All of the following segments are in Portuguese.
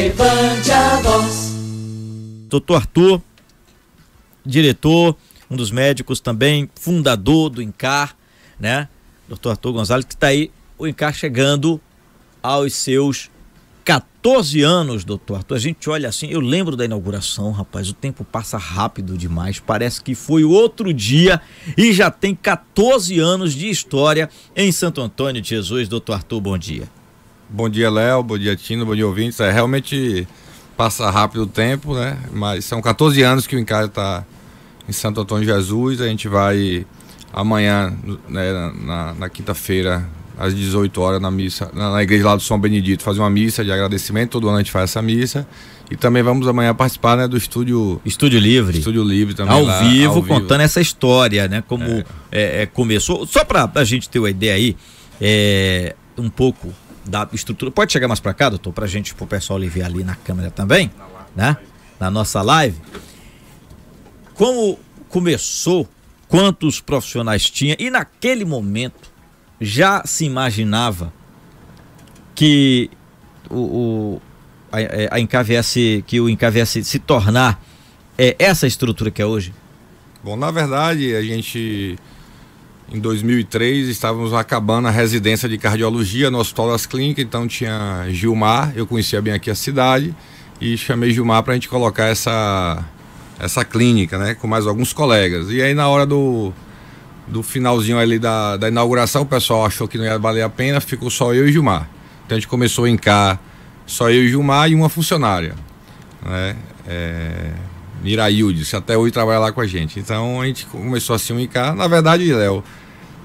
Levante a voz. Doutor Arthur, diretor, um dos médicos também, fundador do INCAR, né? Doutor Arthur Gonzalez, que está aí, o INCAR chegando aos seus 14 anos, doutor Arthur. A gente olha assim, eu lembro da inauguração, rapaz, o tempo passa rápido demais. Parece que foi outro dia e já tem 14 anos de história em Santo Antônio de Jesus. Doutor Arthur, bom dia. Bom dia, Léo. Bom dia, Tino. Bom dia, ouvintes. É, realmente passa rápido o tempo, né? Mas são 14 anos que o Encalho está em Santo Antônio de Jesus. A gente vai amanhã, né, na, na quinta-feira, às 18 horas, na missa, na, na, igreja lá do São Benedito, fazer uma missa de agradecimento. Todo ano a gente faz essa missa. E também vamos amanhã participar né, do estúdio. Estúdio Livre. Estúdio Livre também. Ao, lá, vivo, ao contando essa história, né? Como é. É, é começou. Só para a gente ter uma ideia aí, é, um pouco da estrutura. Pode chegar mais para cá, doutor, para gente, para o pessoal ver ali na câmera também, né? Na nossa live. Como começou, quantos profissionais tinha e naquele momento já se imaginava que o, o a, é, a que o Encavias se tornar é, essa estrutura que é hoje? Bom, na verdade, a gente em 2003, estávamos acabando a residência de cardiologia no Hospital das Clínicas, então tinha Gilmar, eu conhecia bem aqui a cidade, e chamei Gilmar para a gente colocar essa, essa clínica, né, com mais alguns colegas. E aí, na hora do, do finalzinho ali da, da inauguração, o pessoal achou que não ia valer a pena, ficou só eu e Gilmar. Então a gente começou em cá, só eu e Gilmar e uma funcionária. Né? É, Miraildes, até hoje trabalha lá com a gente. Então a gente começou a se unicar. Na verdade, Léo,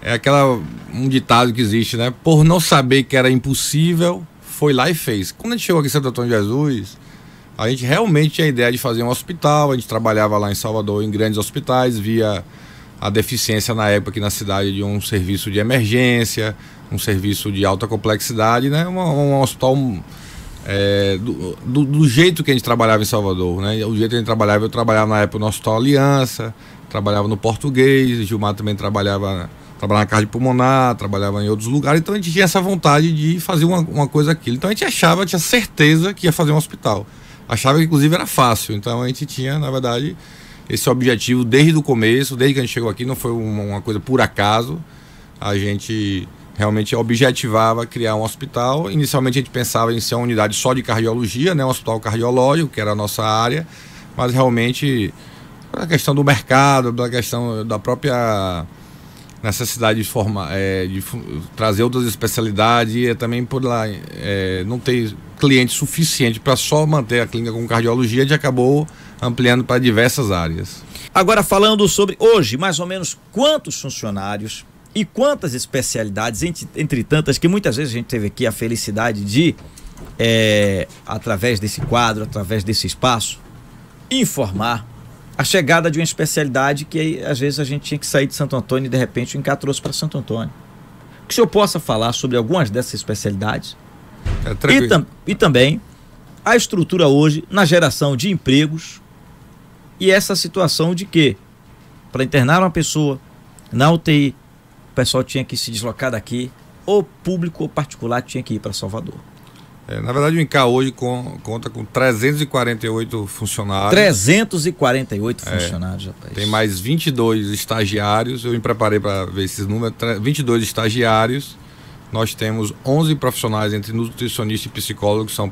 é aquela um ditado que existe, né? Por não saber que era impossível, foi lá e fez. Quando a gente chegou aqui em Santo Antônio de Jesus, a gente realmente tinha a ideia de fazer um hospital. A gente trabalhava lá em Salvador em grandes hospitais, via a deficiência na época aqui na cidade de um serviço de emergência, um serviço de alta complexidade, né? Um, um hospital é, do, do, do, jeito que a gente trabalhava em Salvador, né? O jeito que a gente trabalhava, eu trabalhava na época no Hospital Aliança, trabalhava no português, Gilmar também trabalhava, trabalhava na Casa de Pulmonar, trabalhava em outros lugares, então a gente tinha essa vontade de fazer uma, uma coisa aquilo. Então a gente achava, tinha certeza que ia fazer um hospital. Achava que inclusive era fácil, então a gente tinha, na verdade, esse objetivo desde o começo, desde que a gente chegou aqui, não foi uma, uma coisa por acaso. A gente realmente objetivava criar um hospital. Inicialmente a gente pensava em ser uma unidade só de cardiologia, né, um hospital cardiológico, que era a nossa área, mas realmente pela questão do mercado, pela questão da própria necessidade de, formar, é, de trazer outras especialidades e também por lá é, não ter cliente suficiente para só manter a clínica com cardiologia, a gente acabou ampliando para diversas áreas. Agora falando sobre hoje, mais ou menos quantos funcionários e quantas especialidades, entre, entre tantas, que muitas vezes a gente teve aqui a felicidade de, é, através desse quadro, através desse espaço, informar a chegada de uma especialidade que às vezes a gente tinha que sair de Santo Antônio e de repente o Inca trouxe para Santo Antônio. Que o senhor possa falar sobre algumas dessas especialidades. É, e, tam e também a estrutura hoje na geração de empregos e essa situação de que, para internar uma pessoa na UTI, o pessoal tinha que se deslocar daqui, ou público ou particular tinha que ir para Salvador. É, na verdade, o INCA hoje com, conta com 348 funcionários. 348 é, funcionários, é, rapaz. Tem mais 22 estagiários. Eu me preparei para ver esses números. 22 estagiários nós temos 11 profissionais, entre nutricionistas e psicólogos, são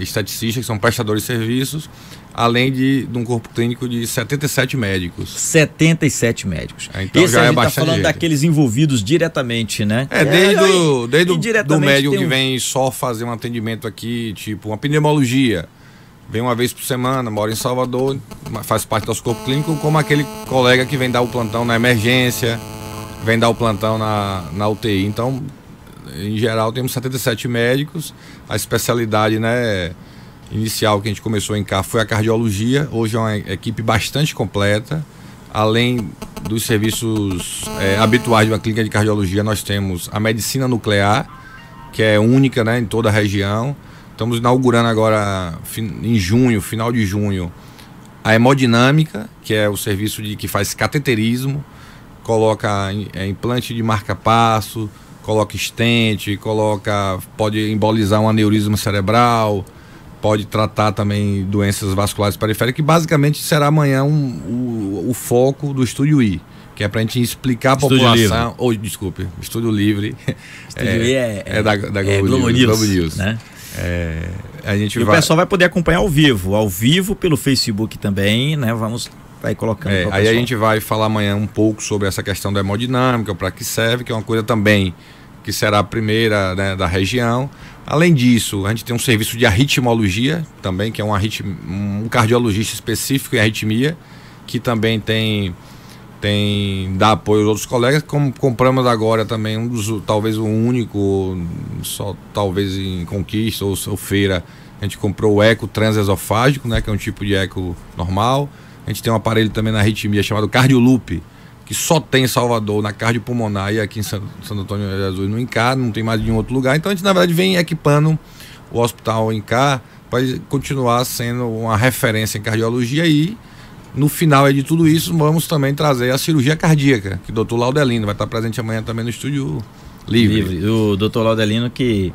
esteticistas, que são prestadores de serviços, além de, de um corpo clínico de 77 médicos. 77 médicos. É, então Esse já a é gente é está falando daqueles envolvidos diretamente, né? É, desde, é, do, desde o do médico um... que vem só fazer um atendimento aqui, tipo uma pneumologia. Vem uma vez por semana, mora em Salvador, faz parte do nosso corpo clínico, como aquele colega que vem dar o plantão na emergência, vem dar o plantão na, na UTI. Então, em geral, temos 77 médicos. A especialidade né, inicial que a gente começou em cá foi a cardiologia. Hoje é uma equipe bastante completa. Além dos serviços é, habituais de uma clínica de cardiologia, nós temos a medicina nuclear, que é única né, em toda a região. Estamos inaugurando agora, em junho, final de junho, a hemodinâmica, que é o serviço de, que faz cateterismo, coloca é, implante de marca-passo, coloca estente, coloca pode embolizar um aneurisma cerebral, pode tratar também doenças vasculares periféricas, que basicamente será amanhã um, o, o foco do Estúdio I que é para a gente explicar a população. Ou, desculpe, Estúdio Livre. Estúdio é, é, é, da, da é Globo, Globo News. Globo News. Né? É, a gente e vai... o pessoal vai poder acompanhar ao vivo, ao vivo pelo Facebook também, né? Vamos para tá colocando. É, aí pessoal. a gente vai falar amanhã um pouco sobre essa questão da hemodinâmica, para que serve, que é uma coisa também que será a primeira né, da região. Além disso, a gente tem um serviço de arritmologia também, que é um, arritmi... um cardiologista específico em arritmia, que também tem tem dá apoio aos outros colegas, como compramos agora também um dos, talvez o um único, só talvez em conquista ou, ou feira, a gente comprou o eco transesofágico, né, que é um tipo de eco normal. A gente tem um aparelho também na arritmia chamado cardioloop, que só tem em Salvador, na cardiopulmonar e aqui em Santo, Santo Antônio de Jesus no INCA, não tem mais nenhum outro lugar. Então a gente, na verdade, vem equipando o hospital INCA para continuar sendo uma referência em cardiologia e no final de tudo isso, vamos também trazer a cirurgia cardíaca, que o doutor Laudelino vai estar presente amanhã também no estúdio livre. livre. O doutor Laudelino que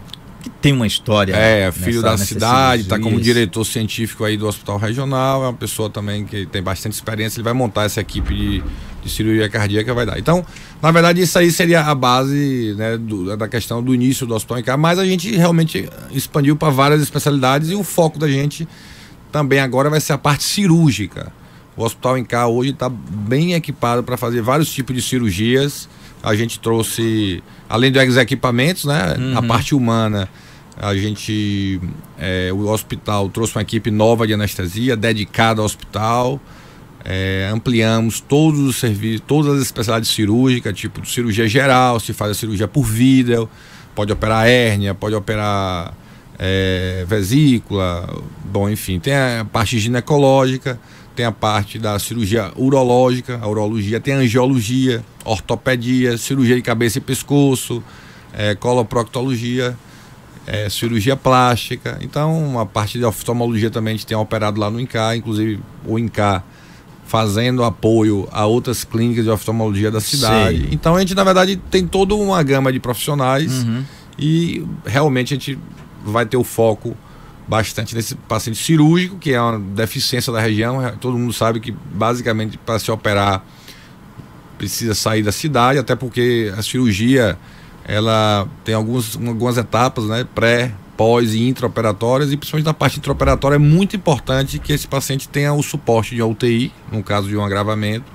que tem uma história. É, filho nessa, da cidade, está como diretor científico aí do Hospital Regional, é uma pessoa também que tem bastante experiência, ele vai montar essa equipe de, de cirurgia cardíaca, vai dar. Então, na verdade, isso aí seria a base né, do, da questão do início do Hospital em Casa, mas a gente realmente expandiu para várias especialidades e o foco da gente também agora vai ser a parte cirúrgica. O Hospital em Cá hoje está bem equipado para fazer vários tipos de cirurgias a gente trouxe, além dos equipamentos, né, uhum. a parte humana, a gente, é, o hospital trouxe uma equipe nova de anestesia, dedicada ao hospital, é, ampliamos todos os serviços, todas as especialidades cirúrgicas, tipo cirurgia geral, se faz a cirurgia por vida, pode operar hérnia, pode operar é, vesícula, bom, enfim, tem a parte ginecológica, tem a parte da cirurgia urológica, a urologia, tem angiologia, ortopedia, cirurgia de cabeça e pescoço, é, coloproctologia, é, cirurgia plástica. Então, a parte de oftalmologia também a gente tem operado lá no INCA, inclusive o INCA fazendo apoio a outras clínicas de oftalmologia da cidade. Sim. Então, a gente, na verdade, tem toda uma gama de profissionais uhum. e realmente a gente vai ter o foco bastante nesse paciente cirúrgico, que é uma deficiência da região. Todo mundo sabe que, basicamente, para se operar, precisa sair da cidade, até porque a cirurgia ela tem alguns, algumas etapas, né? Pré, pós e intraoperatórias, e principalmente na parte intraoperatória é muito importante que esse paciente tenha o suporte de uma UTI, no caso de um agravamento,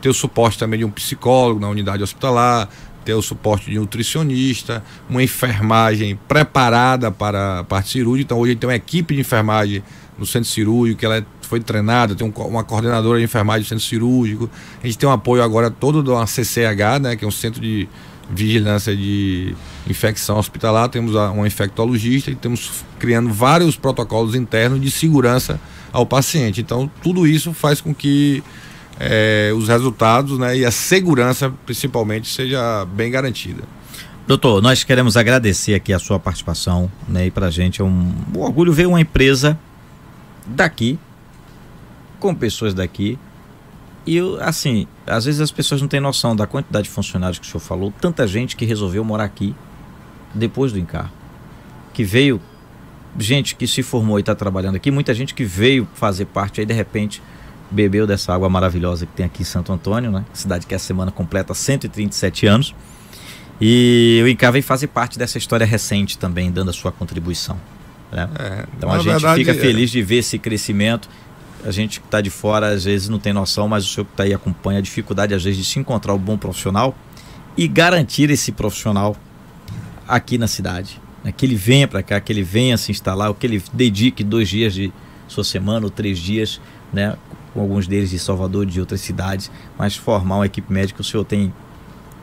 ter o suporte também de um psicólogo na unidade hospitalar, ter o suporte de nutricionista, uma enfermagem preparada para a parte cirúrgica. Então, hoje a gente tem uma equipe de enfermagem no centro cirúrgico, que ela foi treinada, tem um, uma coordenadora de enfermagem do centro cirúrgico. A gente tem um apoio agora todo da CCH, né, que é um centro de vigilância de infecção hospitalar, temos uma infectologista e temos criando vários protocolos internos de segurança ao paciente. Então, tudo isso faz com que é, os resultados né, e a segurança, principalmente, seja bem garantida. Doutor, nós queremos agradecer aqui a sua participação, né? E a gente é um, um orgulho ver uma empresa daqui, com pessoas daqui. E assim, às vezes as pessoas não têm noção da quantidade de funcionários que o senhor falou, tanta gente que resolveu morar aqui depois do encargo. Que veio gente que se formou e está trabalhando aqui, muita gente que veio fazer parte aí de repente bebeu dessa água maravilhosa que tem aqui em Santo Antônio, né? Cidade que é a semana completa 137 anos. E o Inca vem fazer parte dessa história recente também, dando a sua contribuição. Né? É, então a gente verdade, fica é. feliz é. de ver esse crescimento. A gente que está de fora às vezes não tem noção, mas o senhor que está aí acompanha a dificuldade às vezes de se encontrar o um bom profissional e garantir esse profissional aqui na cidade. Né? Que ele venha para cá, que ele venha se instalar, ou que ele dedique dois dias de sua semana ou três dias né, com alguns deles de Salvador, de outras cidades, mas formar uma equipe médica, o senhor tem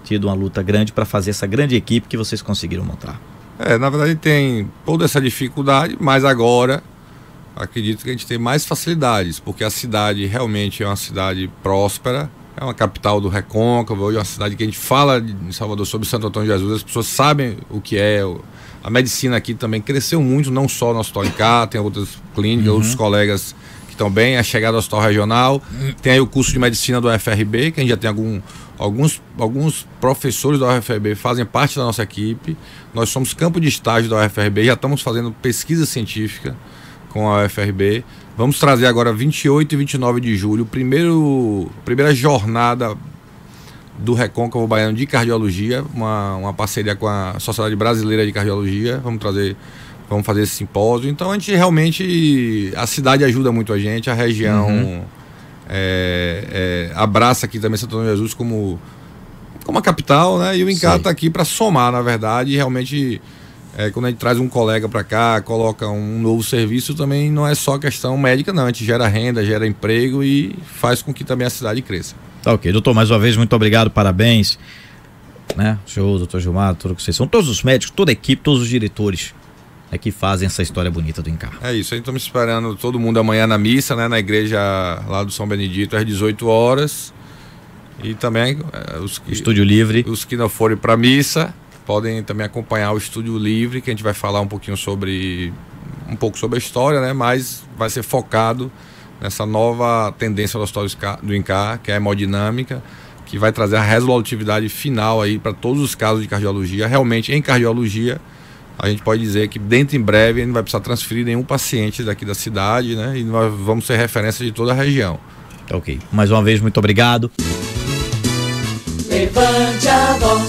tido uma luta grande para fazer essa grande equipe que vocês conseguiram montar. É, na verdade tem toda essa dificuldade, mas agora acredito que a gente tem mais facilidades, porque a cidade realmente é uma cidade próspera, é uma capital do Recôncavo, é uma cidade que a gente fala em Salvador sobre Santo Antônio de Jesus, as pessoas sabem o que é. A medicina aqui também cresceu muito, não só o nosso Tolicá, tem outras clínicas, uhum. outros colegas que também a chegada ao hospital regional. Tem aí o curso de medicina do UFRB, que a gente já tem algum, alguns, alguns professores da UFRB fazem parte da nossa equipe. Nós somos campo de estágio da UFRB, já estamos fazendo pesquisa científica com a UFRB. Vamos trazer agora 28 e 29 de julho, primeiro, primeira jornada do Recôncavo Baiano de Cardiologia, uma, uma parceria com a Sociedade Brasileira de Cardiologia. Vamos trazer vamos fazer esse simpósio. Então a gente realmente. A cidade ajuda muito a gente, a região uhum. é, é, abraça aqui também Santo Antônio de Jesus como, como a capital, né? E o Incar está aqui para somar, na verdade, e realmente. É, quando a gente traz um colega para cá, coloca um novo serviço, também não é só questão médica, não. A gente gera renda, gera emprego e faz com que também a cidade cresça. Tá ok. Doutor, mais uma vez, muito obrigado, parabéns. Né? O senhor, doutor Gilmar, tudo que vocês são, todos os médicos, toda a equipe, todos os diretores é que fazem essa história bonita do encar. É isso, está estamos esperando todo mundo amanhã na missa, né, na igreja lá do São Benedito, às 18 horas. E também eh, os que, Estúdio Livre. Os que não forem para missa podem também acompanhar o Estúdio Livre, que a gente vai falar um pouquinho sobre um pouco sobre a história, né, mas vai ser focado nessa nova tendência do do INCAR, que é a hemodinâmica, que vai trazer a resolutividade final aí para todos os casos de cardiologia, realmente em cardiologia a gente pode dizer que dentro em breve a gente vai precisar transferir nenhum paciente daqui da cidade, né? E nós vamos ser referência de toda a região. Tá ok. Mais uma vez, muito obrigado. Levante a voz.